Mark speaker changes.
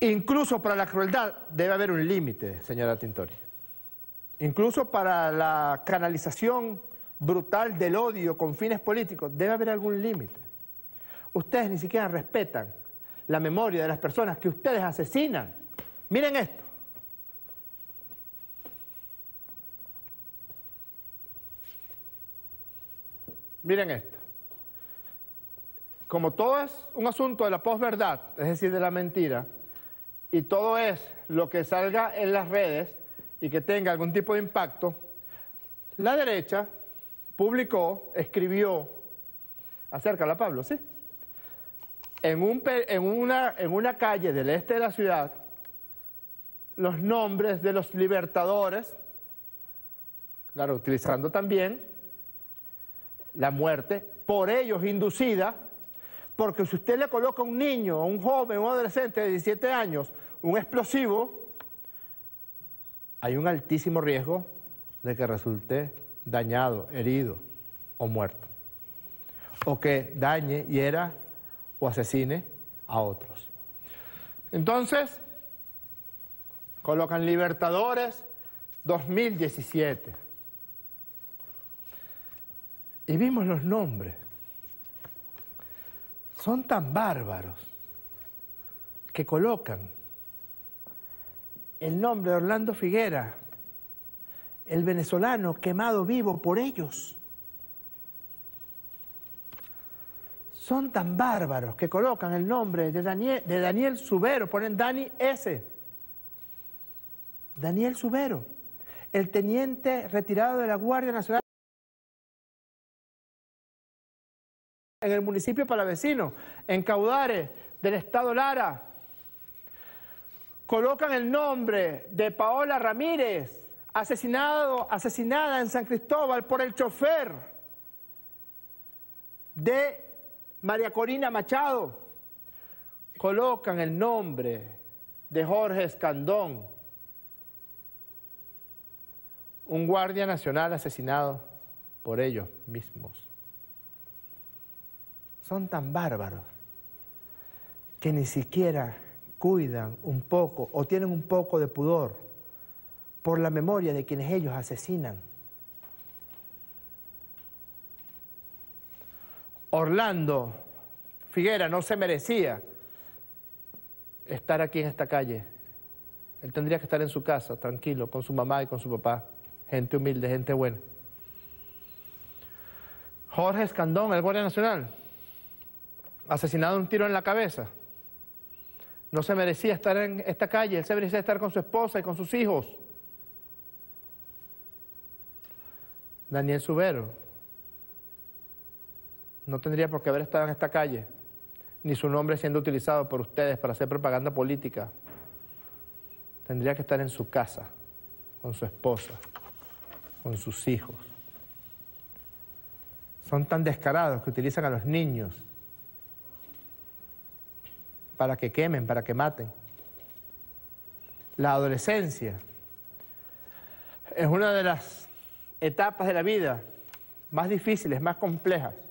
Speaker 1: Incluso para la crueldad debe haber un límite, señora Tintori. Incluso para la canalización brutal del odio con fines políticos debe haber algún límite. Ustedes ni siquiera respetan la memoria de las personas que ustedes asesinan. Miren esto. Miren esto. Como todo es un asunto de la posverdad, es decir, de la mentira, y todo es lo que salga en las redes y que tenga algún tipo de impacto, la derecha publicó, escribió, acércala Pablo, ¿sí? En, una, en una calle del este de la ciudad, los nombres de los libertadores, claro, utilizando también la muerte, por ellos inducida, porque si usted le coloca a un niño, a un joven, a un adolescente de 17 años, un explosivo, hay un altísimo riesgo de que resulte dañado, herido o muerto. O que dañe, hiera o asesine a otros. Entonces, colocan Libertadores 2017. Y vimos los nombres. Son tan bárbaros que colocan el nombre de Orlando Figuera, el venezolano quemado vivo por ellos. Son tan bárbaros que colocan el nombre de Daniel, Subero, ponen Dani S. Daniel Subero, el teniente retirado de la Guardia Nacional en el municipio palavecino, en Caudare, del estado Lara, colocan el nombre de Paola Ramírez, asesinado, asesinada en San Cristóbal por el chofer de María Corina Machado. Colocan el nombre de Jorge Escandón, un guardia nacional asesinado por ellos mismos. Son tan bárbaros que ni siquiera cuidan un poco o tienen un poco de pudor por la memoria de quienes ellos asesinan. Orlando Figuera no se merecía estar aquí en esta calle. Él tendría que estar en su casa, tranquilo, con su mamá y con su papá. Gente humilde, gente buena. Jorge Escandón, el Guardia Nacional, asesinado un tiro en la cabeza. No se merecía estar en esta calle, él se merecía estar con su esposa y con sus hijos. Daniel Subero no tendría por qué haber estado en esta calle, ni su nombre siendo utilizado por ustedes para hacer propaganda política. Tendría que estar en su casa, con su esposa, con sus hijos. Son tan descarados que utilizan a los niños para que quemen, para que maten. La adolescencia es una de las etapas de la vida más difíciles, más complejas.